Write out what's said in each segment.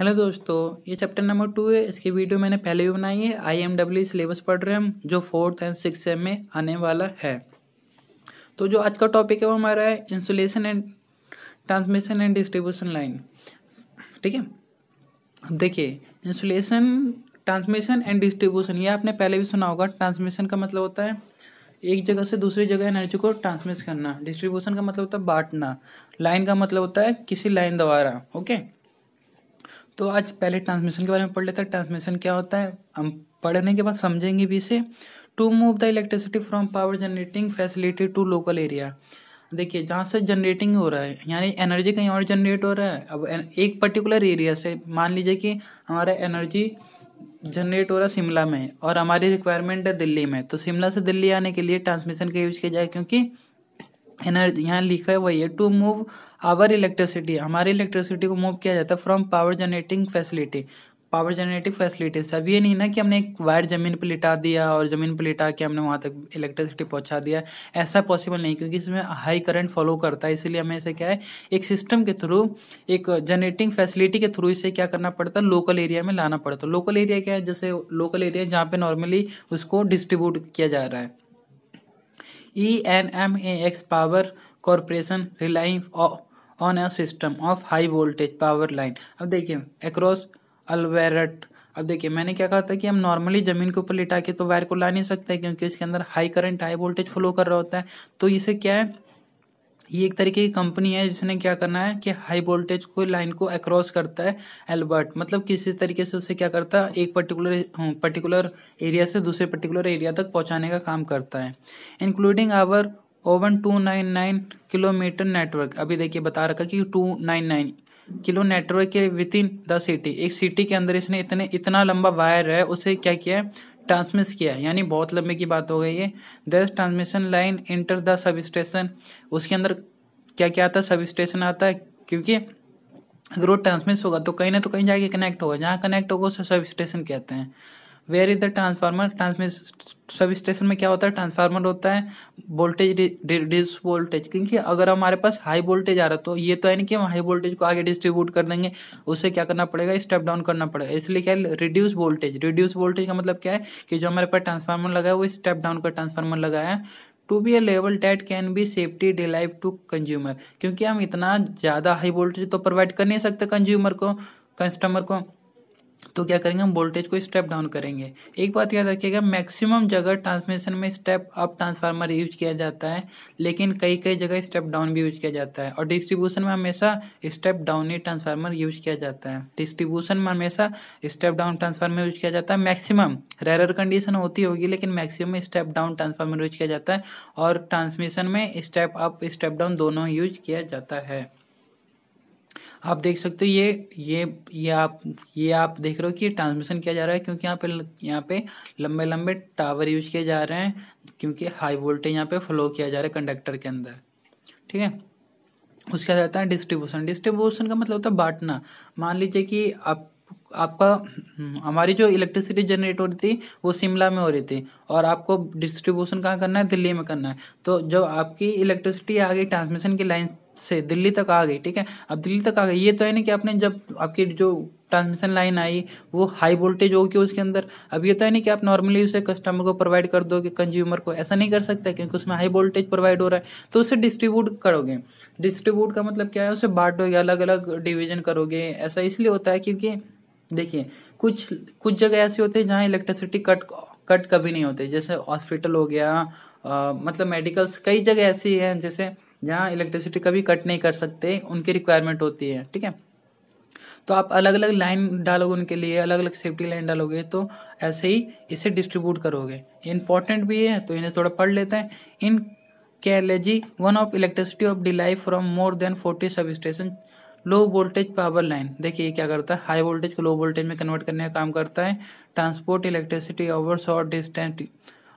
Hello दोस्तों ये chapter number two है इसकी वीडियो मैंने पहले भी बनाई है आई एम डब्ल्यू सिलेबस पढ़ रहे हैं हम जो फोर्थ एंड सिक्स एम में आने वाला है तो जो आज का टॉपिक है वो हमारा है insulation and transmission and distribution line ठीक है अब देखिए इंसुलेशन ट्रांसमिशन एंड डिस्ट्रीब्यूशन ये आपने पहले भी सुना होगा ट्रांसमिशन का मतलब होता है एक जगह से दूसरी जगह एनर्जी को ट्रांसमिट करना डिस्ट्रीब्यूशन का मतलब होता है बांटना लाइन का मतलब होता है किसी लाइन द्वारा ओके तो आज पहले ट्रांसमिशन के बारे में पढ़ लेते हैं ट्रांसमिशन क्या होता है हम पढ़ने के बाद समझेंगे भी इसे to move the electricity from power generating facility to local area देखिए जहाँ से जनरेटिंग हो रहा है यानी एनर्जी कहीं और जनरेट हो रहा है अब एक पर्टिकुलर एरिया से मान लीजिए कि हमारा एनर्जी जनरेट हो रहा है शिमला में और हमारी रिक्वायरमेंट है दिल्ली में तो शिमला से दिल्ली आने के लिए ट्रांसमिशन का यूज किया जाए क्योंकि एनर्जी यहाँ लिखा है वही है टू मूव आवर इलेक्ट्रिसिटी हमारी इलेक्ट्रिसिटी को मूव किया जाता है from power generating facility power generating facility अब ये नहीं ना कि हमने एक वायर ज़मीन पर लिटा दिया और ज़मीन पर लिटा के हमने वहाँ तक इलेक्ट्रिसिटी पहुँचा दिया ऐसा पॉसिबल नहीं क्योंकि इसमें हाई करंट फॉलो करता है इसीलिए हमें इसे क्या है एक सिस्टम के थ्रू एक जनरेटिंग फैसिलिटी के थ्रू इसे क्या करना पड़ता है लोकल एरिया में लाना पड़ता है लोकल एरिया क्या है जैसे लोकल एरिया जहाँ पर नॉर्मली उसको डिस्ट्रीब्यूट किया जा रहा है E N M A X power corporation reliance on a system of high voltage power line अब देखिए एक्रॉस अलवेरट अब देखिए मैंने क्या कहा था कि हम नॉर्मली जमीन के ऊपर लिटा के तो वायर को ला नहीं सकते क्योंकि इसके अंदर high current high voltage flow कर रहा होता है तो इसे क्या है ये एक तरीके की कंपनी है जिसने क्या करना है कि हाई वोल्टेज को लाइन को अक्रॉस करता है एल्बर्ट मतलब किसी तरीके से उसे क्या करता है एक पर्टिकुलर पर्टिकुलर एरिया से दूसरे पर्टिकुलर एरिया तक पहुंचाने का काम करता है including our own two nine nine kilometre network अभी देखिए बता रखा कि two nine nine kilo network के विद इन द सिटी एक सिटी के अंदर इसने इतने इतना लंबा वायर है उसे क्या किया है ट्रांसमिस किया है यानी बहुत लंबे की बात हो गई है दस transmission line enter the substation उसके अंदर क्या क्या आता है सब स्टेशन आता है क्योंकि अगर वो ट्रांसमिस होगा तो कहीं ना तो कहीं जाके कनेक्ट होगा जहाँ कनेक्ट होगा उसे सब स्टेशन कहते हैं where is the transformer transmission substation में क्या होता है ट्रांसफार्मर होता है वोल्टेज रिड्यूस वोल्टेज क्योंकि अगर हमारे पास हाई वोल्टेज आ रहा है तो ये तो है ना कि हम हाई वोल्टेज को आगे डिस्ट्रीब्यूट कर देंगे उसे क्या करना पड़ेगा स्टेप डाउन करना पड़ेगा इसलिए क्या है रिड्यूस वोल्टेज रिड्यूस वोल्टेज का मतलब क्या है कि जो हमारे पास ट्रांसफार्मर लगा है वो स्टेप डाउन का ट्रांसफार्मर लगा है to be a level that can be safety deliver to consumer क्योंकि हम इतना ज़्यादा हाई वोल्टेज तो प्रोवाइड कर नहीं सकते कंज्यूमर को कस्टमर को तो क्या करेंगे हम वोल्टेज को स्टेप डाउन करेंगे एक बात याद रखिएगा मैक्सिमम जगह ट्रांसमिशन में स्टेप अप ट्रांसफार्मर यूज किया जाता है लेकिन कई कई जगह स्टेप डाउन भी यूज किया जाता है और डिस्ट्रीब्यूशन में हमेशा स्टेप डाउन ही ट्रांसफार्मर यूज किया जाता है डिस्ट्रीब्यूशन में हमेशा स्टेप डाउन ट्रांसफार्मर यूज किया जाता है मैक्सिमम रेरर कंडीशन होती होगी लेकिन maximum step down transformer use किया जाता है और ट्रांसमिशन में स्टेप अप स्टेप डाउन दोनों यूज किया जाता है आप देख सकते हो ये ये ये आप ये आप देख रहे हो कि ये ट्रांसमिशन किया जा रहा है क्योंकि यहाँ पे यहाँ पे लंबे लंबे टावर यूज किए जा रहे हैं क्योंकि हाई वोल्टेज यहाँ पे फ्लो किया जा रहा है कंडक्टर के अंदर ठीक है उसके बाद आता है डिस्ट्रीब्यूशन डिस्ट्रीब्यूशन का मतलब होता है बांटना मान लीजिए कि आप आपका हमारी जो इलेक्ट्रिसिटी जनरेट हो रही थी वो शिमला में हो रही थी और आपको डिस्ट्रीब्यूशन कहाँ करना है दिल्ली में करना है तो जब आपकी इलेक्ट्रिसिटी आ गई ट्रांसमिशन की लाइन से दिल्ली तक आ गई ठीक है अब दिल्ली तक आ गई ये तो है ना कि आपने जब आपकी जो ट्रांसमिशन लाइन आई वो हाई वोल्टेज होगी उसके अंदर अब ये तो है नहीं कि आप नॉर्मली उसे कस्टमर को प्रोवाइड कर दोगे कंज्यूमर को ऐसा नहीं कर सकते क्योंकि उसमें हाई वोल्टेज प्रोवाइड हो रहा है तो उसे डिस्ट्रीब्यूट करोगे डिस्ट्रीब्यूट का मतलब क्या है उसे बांटोगे अलग अलग डिवीजन करोगे ऐसा इसलिए होता है क्योंकि देखिए कुछ कुछ जगह ऐसी होती है जहाँ इलेक्ट्रिसिटी कट कट कभी नहीं होते जैसे हॉस्पिटल हो गया आ, मतलब मेडिकल्स कई जगह ऐसी हैं जैसे जहाँ इलेक्ट्रिसिटी कभी कट नहीं कर सकते उनकी रिक्वायरमेंट होती है ठीक है तो आप अलग अलग लाइन डालोगे उनके लिए अलग अलग सेफ्टी लाइन डालोगे तो ऐसे ही इसे डिस्ट्रीब्यूट करोगे इंपॉर्टेंट भी है तो इन्हें थोड़ा पढ़ लेते हैं इन कैलेजी one of electricity of delay from more than forty substation low voltage power line देखिए ये क्या करता है हाई वोल्टेज को लो वोल्टेज में कन्वर्ट करने का काम करता है transport electricity over short distance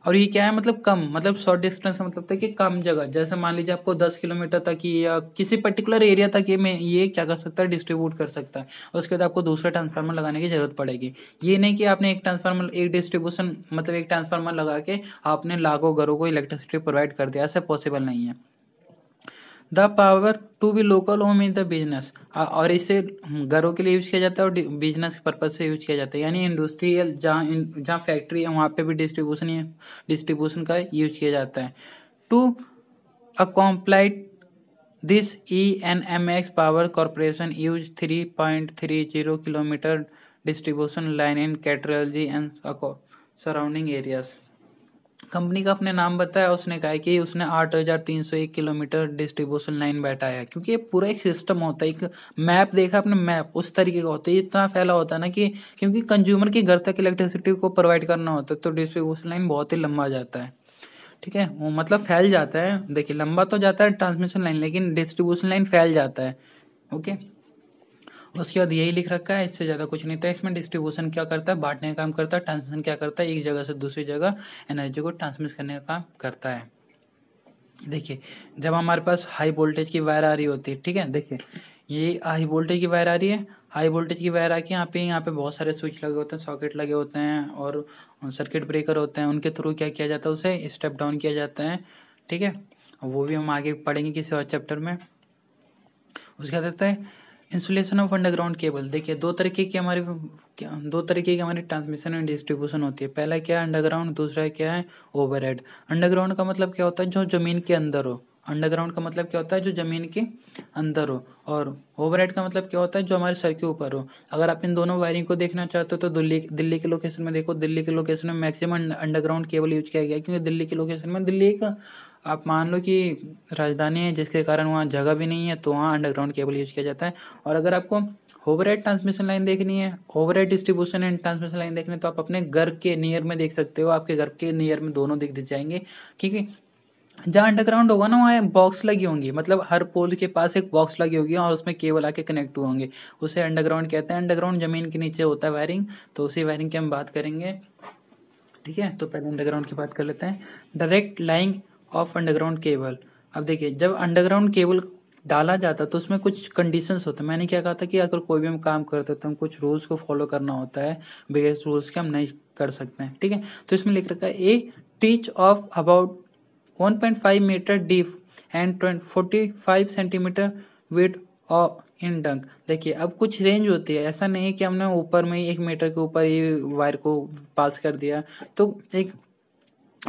और ये क्या है मतलब कम मतलब शॉर्ट डिस्टेंस का मतलब था कि कम जगह जैसे मान लीजिए आपको दस किलोमीटर तक या किसी पर्टिकुलर एरिया तक ये मैं ये क्या कर सकता है डिस्ट्रीब्यूट कर सकता है उसके बाद आपको दूसरा ट्रांसफार्मर लगाने की जरूरत पड़ेगी ये नहीं कि आपने एक ट्रांसफार्मर एक डिस्ट्रीब्यूशन मतलब एक ट्रांसफार्मर लगा के आपने लाखों घरों को इलेक्ट्रिसिटी प्रोवाइड कर दिया ऐसा पॉसिबल नहीं है the power to be local home in the business और इसे घरों के लिए यूज किया जाता है और बिजनेस पर्पज से यूज किया जाता है यानी इंडस्ट्रियल जहाँ जहाँ फैक्ट्री है वहाँ पे भी डिस्ट्रीब्यूशन डिस्ट्रीब्यूशन का यूज किया जाता है to accomplish this E N M X power corporation use three point three zero kilometre distribution line in कैटरोलॉजी एंड सराउंडिंग एरियाज़ कंपनी का अपने नाम बताया उसने कहा कि उसने आठ हज़ार तीन सौ एक किलोमीटर डिस्ट्रीब्यूशन लाइन बैठाया क्योंकि ये पूरा एक सिस्टम होता है एक मैप देखा अपने मैप उस तरीके का होता है इतना फैला होता है ना कि क्योंकि कंज्यूमर के घर तक इलेक्ट्रिसिटी को प्रोवाइड करना होता है तो डिस्ट्रीब्यूशन लाइन बहुत ही लंबा जाता है ठीक है वो मतलब फैल जाता है देखिए लंबा तो जाता है ट्रांसमिशन लाइन लेकिन डिस्ट्रीब्यूशन लाइन फैल जाता है ओके उसके बाद यही लिख रखा है इससे ज़्यादा कुछ नहीं था इसमें डिस्ट्रीब्यूशन क्या करता है बांटने का काम करता है ट्रांसमिशन क्या करता है एक जगह से दूसरी जगह एनर्जी को ट्रांसमिट करने का काम करता है देखिए जब हमारे पास हाई वोल्टेज की वायर आ रही होती है ठीक है देखिए ये हाई वोल्टेज की वायर आ रही है हाई वोल्टेज की वायर आके यहाँ पे यहाँ पे बहुत सारे स्विच लगे होते हैं सॉकेट लगे होते हैं और सर्किट ब्रेकर होते हैं उनके थ्रू क्या किया जाता है उसे स्टेप डाउन किया जाता है ठीक है वो भी हम आगे पढ़ेंगे किसी और चैप्टर में उसके बाद है इंसुलेशन ऑफ अंडरग्राउंड केबल देखिए दो तरीके की हमारी दो तरीके की हमारी ट्रांसमिशन एंड डिस्ट्रीब्यूशन होती है पहला क्या है अंडरग्राउंड दूसरा क्या है ओवरहेड अंडरग्राउंड का मतलब क्या होता है जो जमीन के अंदर हो अंडरग्राउंड का मतलब क्या होता है जो ज़मीन के अंदर हो और ओवरहेड का मतलब क्या होता है जो हमारे सर के ऊपर हो अगर आप इन दोनों वायरिंग को देखना चाहते हो तो दिल्ली दिल्ली के लोकेशन में देखो दिल्ली के लोकेशन में मैक्सिमम अंडरग्राउंड केबल यूज किया गया क्योंकि दिल्ली के लोकेशन में दिल्ली एक आप मान लो कि राजधानी है जिसके कारण वहाँ जगह भी नहीं है तो वहाँ अंडरग्राउंड केबल यूज़ किया जाता है और अगर आपको ओवरहेड ट्रांसमिशन लाइन देखनी है overhead distribution and transmission line देखनी है तो आप अपने घर के नियर में देख सकते हो आपके घर के नियर में दोनों देख दिख जाएंगे ठीक है जहाँ अंडरग्राउंड होगा ना वहाँ बॉक्स लगी होंगी मतलब हर पोल के पास एक बॉक्स लगी होगी और उसमें केबल आके कनेक्ट हुए होंगे उसे अंडरग्राउंड कहते हैं अंडरग्राउंड जमीन के नीचे होता है वायरिंग तो उसी वायरिंग की हम बात करेंगे ठीक है तो पहले अंडरग्राउंड की बात कर लेते हैं direct laying of underground cable अब देखिए जब अंडरग्राउंड केबल डाला जाता तो उसमें कुछ कंडीशंस होते हैं मैंने क्या कहा था कि अगर कोई भी हम काम करते तो हम कुछ रूल्स को फॉलो करना होता है बिगेस्ट रूल्स के हम नहीं कर सकते हैं ठीक है तो इसमें लिख रखा है a teach of about 1.5 metre deep and 45 centimetre with और इन डंक देखिए अब कुछ रेंज होती है ऐसा नहीं कि हमने ऊपर में एक मीटर के ऊपर ही वायर को पास कर दिया तो एक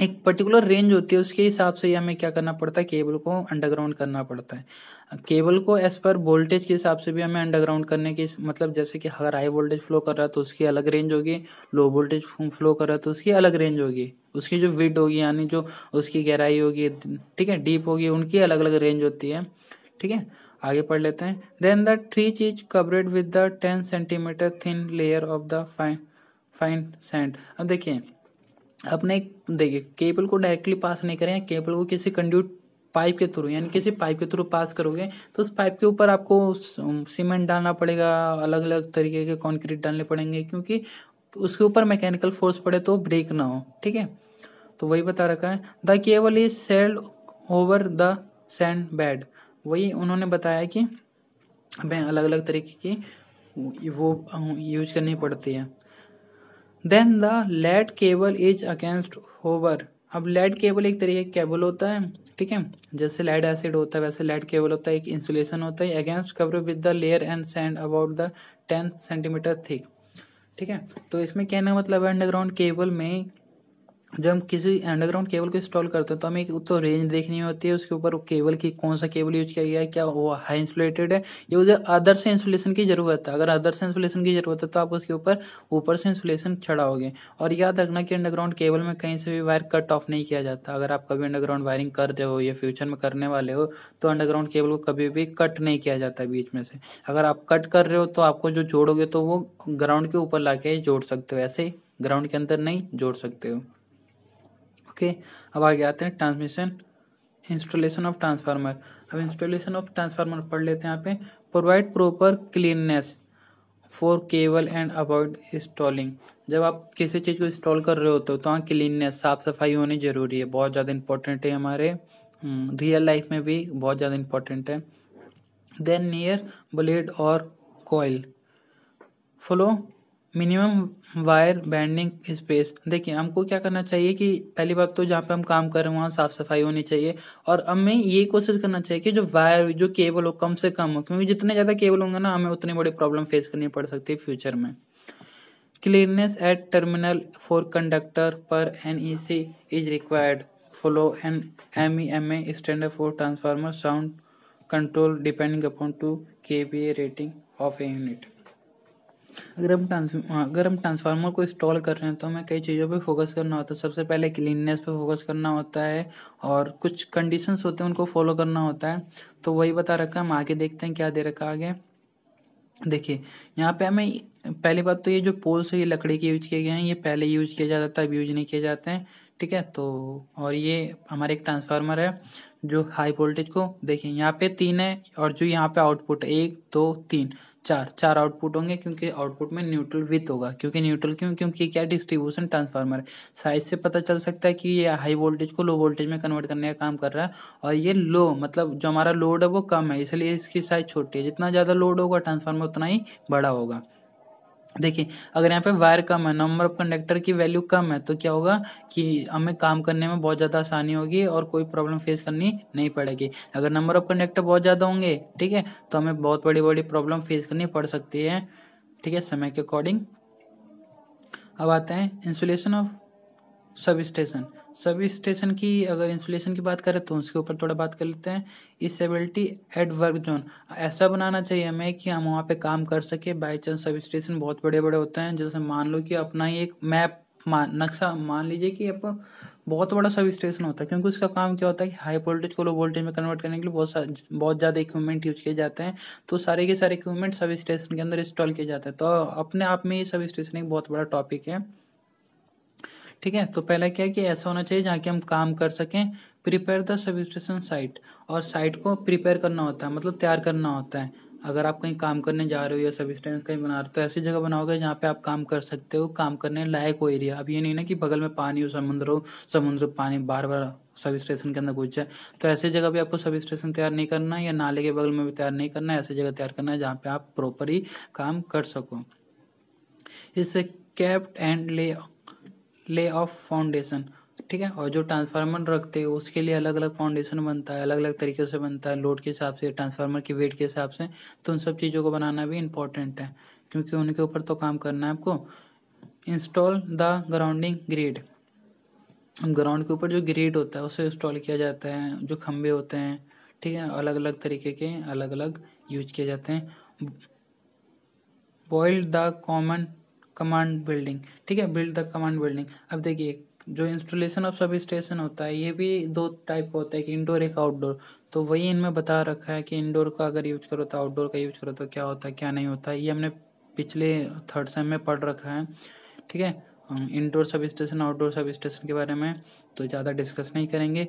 एक पर्टिकुलर रेंज होती है उसके हिसाब से हमें क्या करना पड़ता है केबल को अंडरग्राउंड करना पड़ता है केबल को एज पर वोल्टेज के हिसाब से भी हमें अंडरग्राउंड करने के मतलब जैसे कि अगर हाई वोल्टेज फ्लो कर रहा है तो उसकी अलग रेंज होगी लो वोल्टेज फ्लो कर रहा है तो उसकी अलग रेंज होगी उसकी जो विड होगी यानी जो उसकी गहराई होगी ठीक है डीप होगी उनकी अलग अलग रेंज होती है ठीक है आगे पढ़ लेते हैं देन द थ्री चीज covered with the ten centimetre thin layer of the fine fine sand अब देखिए अपने देखिए केबल को डायरेक्टली पास नहीं करें केबल को किसी कंड्यूट पाइप के थ्रू यानी किसी पाइप के थ्रू पास करोगे तो उस पाइप के ऊपर आपको सीमेंट डालना पड़ेगा अलग अलग तरीके के कॉन्क्रीट डालने पड़ेंगे क्योंकि उसके ऊपर मैकेनिकल फोर्स पड़े तो ब्रेक ना हो ठीक है तो वही बता रखा है the cable is sealed over the sand bed वही उन्होंने बताया कि हमें अलग अलग तरीके की वो यूज करनी पड़ती है then the lead cable is against hover अब लेड केबल एक तरीके केबल होता है ठीक है जैसे लेड एसिड होता है वैसे लेड केबल होता है एक इंसुलेशन होता है against cover with the layer and sand about the ten centimetre thick ठीक है तो इसमें कहना मतलब अंडरग्राउंड केबल में जब हम किसी अंडरग्राउंड केबल को इंस्टॉल करते हैं तो हमें एक तो रेंज देखनी होती है उसके ऊपर केबल की कौन सा केबल यूज किया गया है क्या वो हाई इंसुलेटेड है या उसे अदर से इंसुलेशन की जरूरत है अगर अदर से इंसुलेशन की जरूरत है तो आप उसके ऊपर ऊपर से इंसुलेशन चढ़ाओगे और याद रखना कि अंडरग्राउंड केबल में कहीं से भी वायर कट ऑफ नहीं किया जाता अगर आप कभी अंडरग्राउंड वायरिंग कर रहे हो या फ्यूचर में करने वाले हो तो अंडरग्राउंड केबल को कभी भी कट नहीं किया जाता बीच में से अगर आप कट कर रहे हो तो आपको जो जोड़ोगे तो वो ग्राउंड के ऊपर ला जोड़ सकते हो ऐसे ग्राउंड के अंदर नहीं जोड़ सकते हो ओके okay? अब आगे आते हैं ट्रांसमिशन इंस्टॉलेशन ऑफ ट्रांसफार्मर अब इंस्टॉलेशन ऑफ ट्रांसफार्मर पढ़ लेते हैं यहाँ पे provide proper cleanness for cable and avoid installing जब आप किसी चीज़ को इंस्टॉल कर रहे होते हो तो हाँ क्लीननेस साफ सफाई होनी ज़रूरी है बहुत ज़्यादा इंपॉर्टेंट है हमारे रियल हम्म, लाइफ में भी बहुत ज़्यादा इंपॉर्टेंट है देन नियर ब्लेड और coil follow minimum wire bending space देखिए हमको क्या करना चाहिए कि पहली बात तो जहाँ पे हम काम कर रहे हैं वहाँ साफ सफाई होनी चाहिए और हमें ये कोशिश करना चाहिए कि जो वायर जो केबल हो कम से कम हो क्योंकि जितने ज़्यादा केबल होंगे ना हमें उतनी बड़ी प्रॉब्लम फेस करनी पड़ सकती है फ्यूचर में cleanness at terminal for conductor per N E C is required follow N M E M A standard for transformer sound control depending upon to K V A rating of a unit अगर हम अगर हम transformer को install कर रहे हैं तो हमें कई चीज़ों पे फोकस करना होता है सबसे पहले क्लीननेस पे फोकस करना होता है और कुछ कंडीशंस होते हैं उनको फॉलो करना होता है तो वही बता रखा है हम आगे देखते हैं क्या दे रखा आगे देखिए यहाँ पे हमें पहली बात तो ये जो पोल्स है ये लकड़ी के यूज किए गए हैं ये पहले यूज किया जाता था अब यूज नहीं किए जाते हैं ठीक है तो और ये हमारे एक ट्रांसफार्मर है जो हाई वोल्टेज को देखिए यहाँ पे तीन है और जो यहाँ पे आउटपुट है एक दो तीन चार चार आउटपुट होंगे क्योंकि आउटपुट में न्यूट्रल विथ होगा क्योंकि न्यूट्रल क्यों क्योंकि क्या डिस्ट्रीब्यूशन ट्रांसफार्मर है साइज से पता चल सकता है कि ये हाई वोल्टेज को लो वोल्टेज में कन्वर्ट करने का काम कर रहा है और ये लो मतलब जो हमारा लोड है वो कम है इसलिए इसकी साइज छोटी है जितना ज़्यादा लोड होगा ट्रांसफार्मर उतना ही बड़ा होगा देखिए अगर यहाँ पे वायर कम है नंबर ऑफ कंडक्टर की वैल्यू कम है तो क्या होगा कि हमें काम करने में बहुत ज़्यादा आसानी होगी और कोई प्रॉब्लम फेस करनी नहीं पड़ेगी अगर नंबर ऑफ कंडक्टर बहुत ज़्यादा होंगे ठीक है तो हमें बहुत बड़ी बड़ी प्रॉब्लम फेस करनी पड़ सकती है ठीक है समय के अकॉर्डिंग अब आते हैं इंसुलेशन ऑफ सब स्टेशन सभी स्टेशन की अगर इंसुलेशन की बात करें तो उसके ऊपर थोड़ा बात कर लेते हैं इसेबिलिटी एट वर्क जोन ऐसा बनाना चाहिए हमें कि हम वहाँ पे काम कर सके बाई चांस सब स्टेशन बहुत बड़े बड़े होते हैं जैसे मान लो कि अपना ही एक मैप मान नक्शा मान लीजिए कि आप बहुत बड़ा सब स्टेशन होता है क्योंकि उसका काम क्या होता है कि हाई वोल्टेज को लो वोल्टेज में कन्वर्ट करने के लिए बहुत सारे बहुत ज़्यादा इक्विपमेंट यूज किए जाते हैं तो सारे के सारे इक्विपमेंट सब स्टेशन के अंदर इंस्टॉल किए जाते हैं तो अपने आप में ये सब स्टेशन एक बहुत बड़ा टॉपिक है ठीक है तो पहला क्या है कि ऐसा होना चाहिए जहाँ कि हम काम कर सकें prepare the substation site और साइट को प्रिपेयर करना होता है मतलब तैयार करना होता है अगर आप कहीं काम करने जा रहे हो या सब स्टेशन कहीं बना रहे हो तो ऐसी जगह बनाओगे जहाँ पे आप काम कर सकते हो काम करने लायक हो एरिया अब ये नहीं ना कि बगल में पानी हो समुद्र हो समुद्र पानी बार बार सब स्टेशन के अंदर घुस जाए तो ऐसी जगह भी आपको सब स्टेशन तैयार नहीं करना है या नाले के बगल में भी तैयार नहीं करना है ऐसी जगह तैयार करना है जहाँ पे आप प्रॉपर ही काम कर सको इससे कैप्ट एंड ले ले ऑफ फाउंडेशन ठीक है और जो ट्रांसफार्मर रखते हैं उसके लिए अलग अलग फाउंडेशन बनता है अलग अलग तरीके से बनता है लोड के हिसाब से ट्रांसफार्मर के वेट के हिसाब से तो उन सब चीज़ों को बनाना भी इम्पोर्टेंट है क्योंकि उनके ऊपर तो काम करना है आपको install the grounding grid ground के ऊपर जो ग्रिड होता है उसे इंस्टॉल किया जाता है जो खम्भे होते हैं ठीक है अलग अलग तरीके के अलग अलग यूज किए जाते हैं build the common command building ठीक है बिल्ड द कमांड बिल्डिंग अब देखिए जो इंस्टॉलेशन ऑफ सब स्टेशन होता है ये भी दो टाइप का होता है कि इंडोर एक आउटडोर तो वही इनमें बता रखा है कि इंडोर का अगर यूज करो तो आउटडोर का यूज करो तो क्या होता है क्या नहीं होता है ये हमने पिछले थर्ड सेम में पढ़ रखा है ठीक है indoor sub station outdoor sub station के बारे में तो ज़्यादा डिस्कस नहीं करेंगे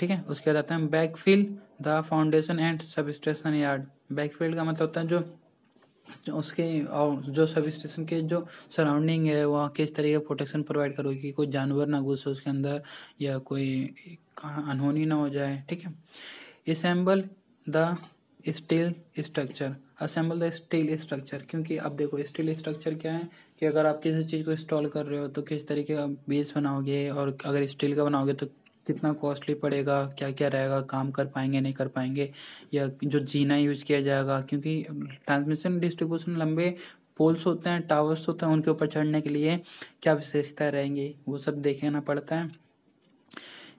ठीक है उसके बाद आते हैं backfill the foundation and substation yard backfill का मतलब होता है जो उसके और जो सब स्टेशन के जो सराउंडिंग है वहाँ किस तरीके का प्रोटेक्शन प्रोवाइड करोगे कि कोई जानवर ना घुसे उसके अंदर या कोई अनहोनी ना हो जाए ठीक है assemble the steel structure assemble the steel structure क्योंकि अब देखो स्टील स्ट्रक्चर क्या है कि अगर आप किसी चीज़ को इंस्टॉल कर रहे हो तो किस तरीके का बेस बनाओगे और अगर स्टील का बनाओगे तो कितना कॉस्टली पड़ेगा क्या क्या रहेगा काम कर पाएंगे नहीं कर पाएंगे या जो जीना यूज किया जाएगा क्योंकि ट्रांसमिशन डिस्ट्रीब्यूशन लंबे पोल्स होते हैं टावर्स होते हैं उनके ऊपर चढ़ने के लिए क्या विशेषता रहेंगी वो सब देखना पड़ता है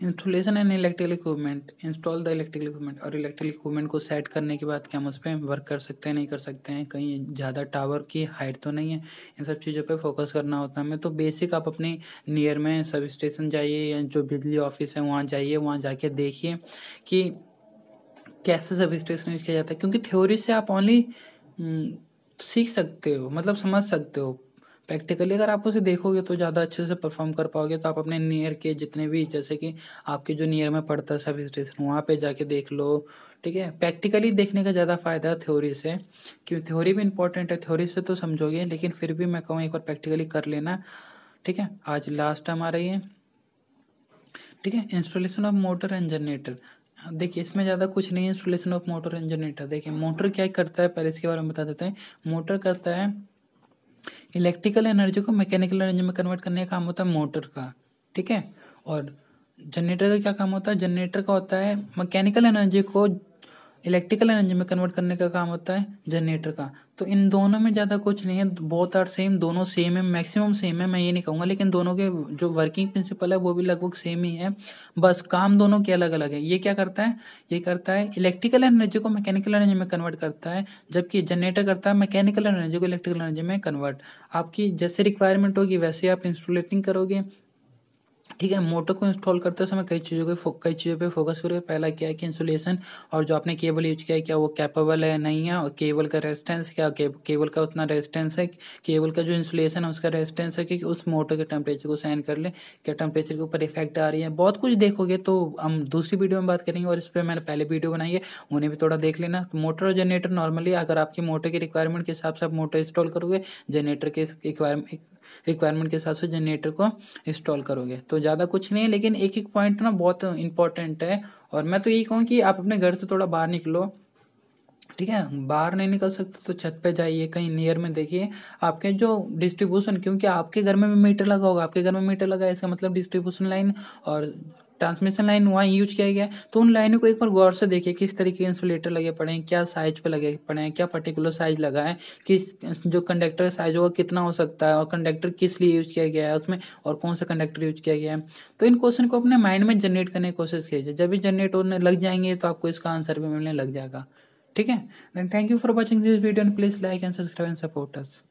installation and electrical equipment install the electrical equipment और इलेक्ट्रिकल इक्विपमेंट को सेट करने के बाद क्या हम उस पर वर्क कर सकते हैं नहीं कर सकते हैं कहीं ज़्यादा टावर की हाइट तो नहीं है इन सब चीज़ों पर फोकस करना होता है हमें तो बेसिक आप अपने नियर में सब स्टेशन जाइए या जो बिजली ऑफिस है वहाँ जाइए वहाँ जाके देखिए कि कैसे सब स्टेशन यूज किया जाता है क्योंकि थ्योरी से आप ओनली हम्म, सीख सकते हो मतलब समझ सकते हो प्रैक्टिकली अगर आप उसे देखोगे तो ज़्यादा अच्छे से परफॉर्म कर पाओगे तो आप अपने नियर के जितने भी जैसे कि आपके जो नियर में पड़ता है सब स्टेशन वहाँ पे जाके देख लो ठीक है प्रैक्टिकली देखने का ज़्यादा फायदा है थ्योरी से क्योंकि थ्योरी भी इंपॉर्टेंट है थ्योरी से तो समझोगे लेकिन फिर भी मैं कहूँ एक बार प्रैक्टिकली कर लेना ठीक है आज लास्ट टाइम आ रही है ठीक है installation of motor and generator देखिए इसमें ज़्यादा कुछ नहीं है installation of motor and generator देखिए मोटर क्या करता है पहले इसके बारे में बता देते हैं मोटर करता है इलेक्ट्रिकल एनर्जी को मैकेनिकल एनर्जी में कन्वर्ट करने का काम होता है मोटर का ठीक है और जनरेटर का क्या काम होता है जनरेटर का होता है मैकेनिकल एनर्जी को इलेक्ट्रिकल एनर्जी में कन्वर्ट करने का काम होता है जनरेटर का तो इन दोनों में ज़्यादा कुछ नहीं है बहुत आर सेम दोनों सेम है मैक्सिमम सेम है मैं ये नहीं कहूंगा लेकिन दोनों के जो वर्किंग प्रिंसिपल है वो भी लगभग सेम ही है बस काम दोनों के अलग अलग है ये क्या करता है ये करता है इलेक्ट्रिकल एनर्जी को मैकेनिकल एनर्जी में कन्वर्ट करता है जबकि जनरेटर करता है मैकेनिकल एनर्जी को इलेक्ट्रिकल एनर्जी में कन्वर्ट आपकी जैसे रिक्वायरमेंट होगी वैसे आप इंस्टॉलेटिंग करोगे ठीक है मोटर को इंस्टॉल करते समय कई चीज़ों के कई चीज़ों पे फोकस करें पहला क्या है कि इंसुलेशन और जो आपने केबल यूज किया है क्या वो कैपेबल है नहीं है और केबल का रेजिस्टेंस क्या के, केबल का उतना रेजिस्टेंस है केबल का जो इंसुलेशन है उसका रेजिस्टेंस है कि उस मोटर के टेम्परेचर को सहन कर ले क्या टेम्परेचर के ऊपर इफेक्ट आ रही है बहुत कुछ देखोगे तो हम दूसरी वीडियो में बात करेंगे और इस पर मैंने पहले वीडियो बनाई है उन्हें भी थोड़ा देख लेना मोटर और जनरेटर नॉर्मली अगर आपकी मोटर की रिक्वायरमेंट के हिसाब से आप मोटर इंस्टॉल करोगे जनरेटर के रिक्वायरमेंट रिक्वायरमेंट के हिसाब से जनरेटर को इंस्टॉल करोगे तो ज़्यादा कुछ नहीं है लेकिन एक एक पॉइंट ना बहुत इंपॉर्टेंट है और मैं तो यही कहूँ कि आप अपने घर से थोड़ा बाहर निकलो ठीक है बाहर नहीं निकल सकते तो छत पे जाइए कहीं नियर में देखिए आपके जो डिस्ट्रीब्यूशन क्योंकि आपके घर में भी मीटर लगा होगा आपके घर में मीटर लगा है इसका मतलब डिस्ट्रीब्यूशन लाइन और ट्रांसमिशन लाइन वहाँ यूज किया गया तो उन लाइनों को एक बार गौर से देखिए किस तरीके के इंसुलेटर लगे पड़े हैं क्या साइज पे लगे पड़े हैं क्या पर्टिकुलर साइज लगा है किस जो कंडक्टर साइज होगा कितना हो सकता है और कंडक्टर किस लिए यूज किया गया है उसमें और कौन सा कंडक्टर यूज किया गया है तो इन क्वेश्चन को अपने माइंड में जनरेट करने की कोशिश कीजिए जब भी जनरेट होने लग जाएंगे तो आपको इसका आंसर भी मिलने लग जाएगा ठीक है then thank you for watching this video and please like and subscribe and support us